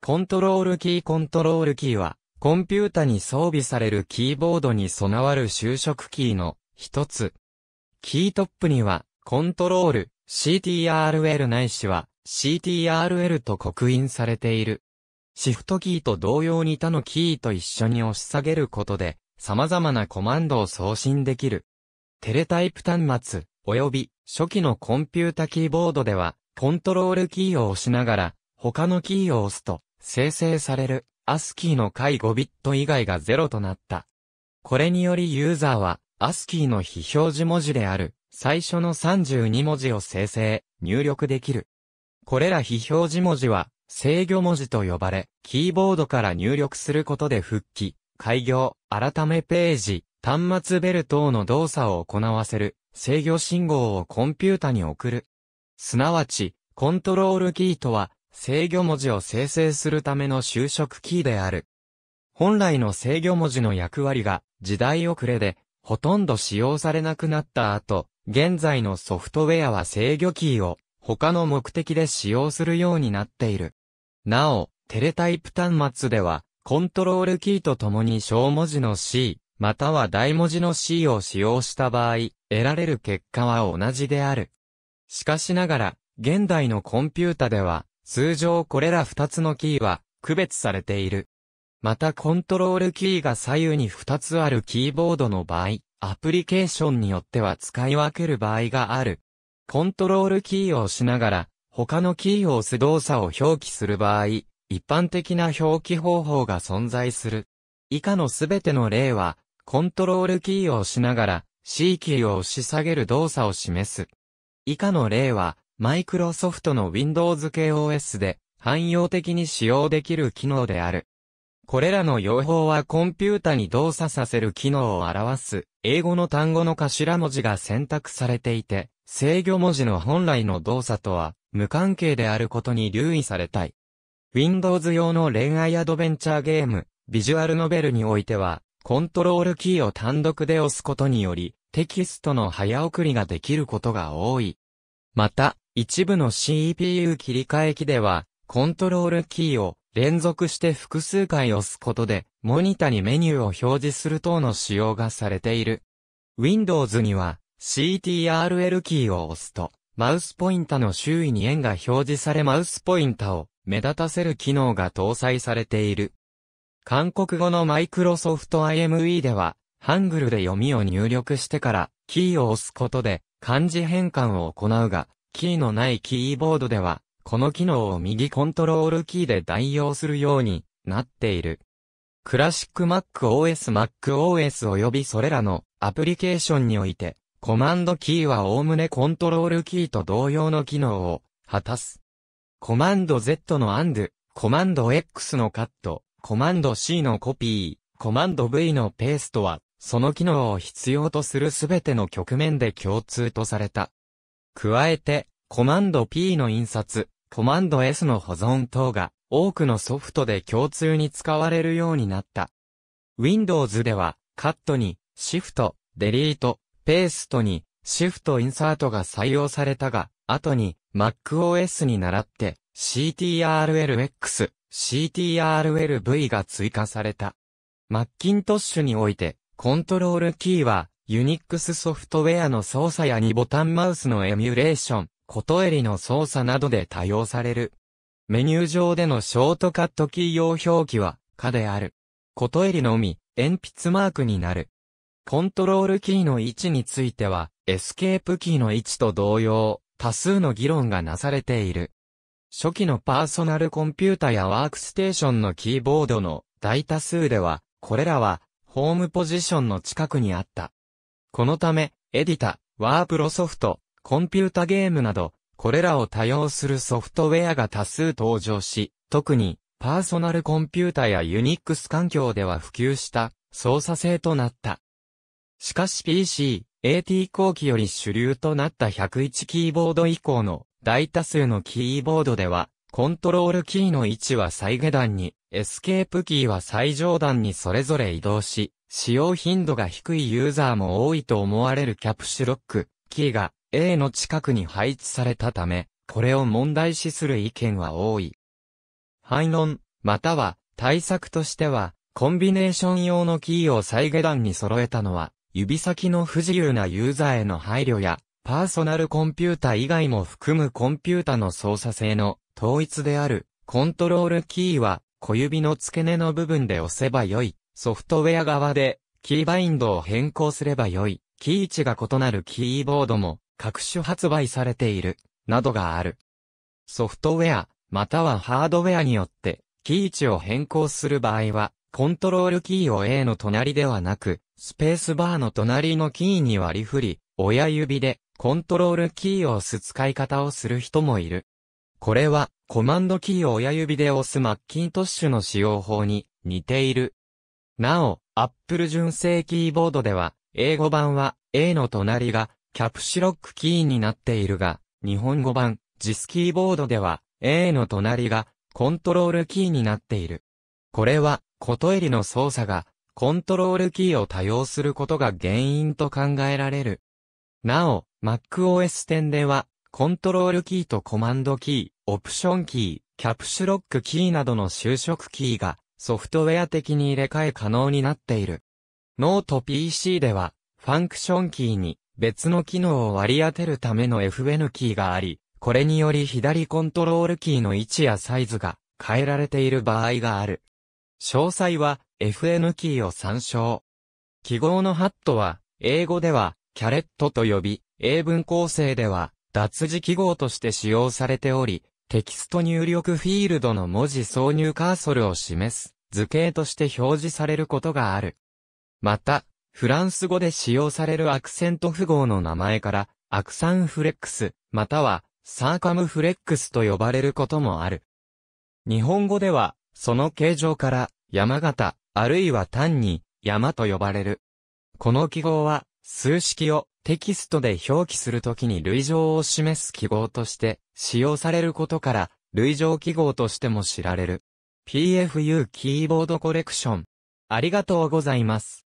コントロールキーコントロールキーは、コンピュータに装備されるキーボードに備わる就職キーの一つ。キートップには、コントロール、CTRL ないしは、CTRL と刻印されている。シフトキーと同様に他のキーと一緒に押し下げることで、様々なコマンドを送信できる。テレタイプ端末、および初期のコンピュータキーボードでは、コントロールキーを押しながら、他のキーを押すと、生成される ASCII の回5ビット以外が0となった。これによりユーザーは ASCII の非表示文字である最初の32文字を生成、入力できる。これら非表示文字は制御文字と呼ばれ、キーボードから入力することで復帰、開業、改めページ、端末ベル等の動作を行わせる、制御信号をコンピュータに送る。すなわち、コントロールキーとは、制御文字を生成するための就職キーである。本来の制御文字の役割が時代遅れでほとんど使用されなくなった後、現在のソフトウェアは制御キーを他の目的で使用するようになっている。なお、テレタイプ端末ではコントロールキーとともに小文字の C、または大文字の C を使用した場合、得られる結果は同じである。しかしながら、現代のコンピュータでは、通常これら2つのキーは区別されている。またコントロールキーが左右に2つあるキーボードの場合、アプリケーションによっては使い分ける場合がある。コントロールキーを押しながら、他のキーを押す動作を表記する場合、一般的な表記方法が存在する。以下のすべての例は、コントロールキーを押しながら、C キーを押し下げる動作を示す。以下の例は、マイクロソフトの Windows 系 OS で汎用的に使用できる機能である。これらの用法はコンピュータに動作させる機能を表す、英語の単語の頭文字が選択されていて、制御文字の本来の動作とは無関係であることに留意されたい。Windows 用の恋愛アドベンチャーゲーム、ビジュアルノベルにおいては、コントロールキーを単独で押すことにより、テキストの早送りができることが多い。また、一部の CPU 切り替え機では、コントロールキーを連続して複数回押すことで、モニタにメニューを表示する等の使用がされている。Windows には、CTRL キーを押すと、マウスポインタの周囲に円が表示されマウスポインタを目立たせる機能が搭載されている。韓国語の Microsoft IME では、ハングルで読みを入力してから、キーを押すことで、漢字変換を行うが、キーのないキーボードでは、この機能を右コントロールキーで代用するようになっている。クラシック MacOS、MacOS 及びそれらのアプリケーションにおいて、コマンドキーはおおむねコントロールキーと同様の機能を果たす。コマンド Z の AND、コマンド X のカット、コマンド C のコピー、コマンド V のペーストは、その機能を必要とするすべての局面で共通とされた。加えて、コマンド P の印刷、コマンド S の保存等が多くのソフトで共通に使われるようになった。Windows では、カットに、シフト、デリート、ペーストに、シフトインサートが採用されたが、後に MacOS に倣って CTRLX、CTRLV が追加された。マッキントッシュにおいて、コントロールキーはユニックスソフトウェアの操作や2ボタンマウスのエミュレーション、ことえりの操作などで多用される。メニュー上でのショートカットキー用表記は、可である。ことえりのみ、鉛筆マークになる。コントロールキーの位置については、エスケープキーの位置と同様、多数の議論がなされている。初期のパーソナルコンピュータやワークステーションのキーボードの大多数では、これらは、ホームポジションの近くにあった。このため、エディタ、ワープロソフト、コンピュータゲームなど、これらを多用するソフトウェアが多数登場し、特に、パーソナルコンピュータやユニックス環境では普及した操作性となった。しかし PC、AT 後期より主流となった101キーボード以降の大多数のキーボードでは、コントロールキーの位置は最下段に、エスケープキーは最上段にそれぞれ移動し、使用頻度が低いユーザーも多いと思われるキャプシュロック、キーが A の近くに配置されたため、これを問題視する意見は多い。反論、または対策としては、コンビネーション用のキーを再下段に揃えたのは、指先の不自由なユーザーへの配慮や、パーソナルコンピュータ以外も含むコンピュータの操作性の統一である、コントロールキーは小指の付け根の部分で押せばよい。ソフトウェア側で、キーバインドを変更すれば良い、キー位置が異なるキーボードも、各種発売されている、などがある。ソフトウェア、またはハードウェアによって、キー位置を変更する場合は、コントロールキーを A の隣ではなく、スペースバーの隣のキーに割り振り、親指でコントロールキーを押す使い方をする人もいる。これは、コマンドキーを親指で押すマッキントッシュの使用法に似ているなお、Apple 純正キーボードでは、英語版は A の隣がキャプシロックキーになっているが、日本語版 JIS キーボードでは A の隣がコントロールキーになっている。これは、ことえりの操作がコントロールキーを多用することが原因と考えられる。なお、MacOS 10では、コントロールキーとコマンドキー、オプションキー、キャプシュロックキーなどの就職キーがソフトウェア的に入れ替え可能になっている。ノート PC では、ファンクションキーに別の機能を割り当てるための FN キーがあり、これにより左コントロールキーの位置やサイズが変えられている場合がある。詳細は FN キーを参照。記号のハットは、英語ではキャレットと呼び、英文構成では脱字記号として使用されており、テキスト入力フィールドの文字挿入カーソルを示す図形として表示されることがある。また、フランス語で使用されるアクセント符号の名前から、アクサンフレックス、または、サーカムフレックスと呼ばれることもある。日本語では、その形状から、山形、あるいは単に、山と呼ばれる。この記号は、数式を、テキストで表記するときに類乗を示す記号として使用されることから、類乗記号としても知られる。PFU キーボードコレクション。ありがとうございます。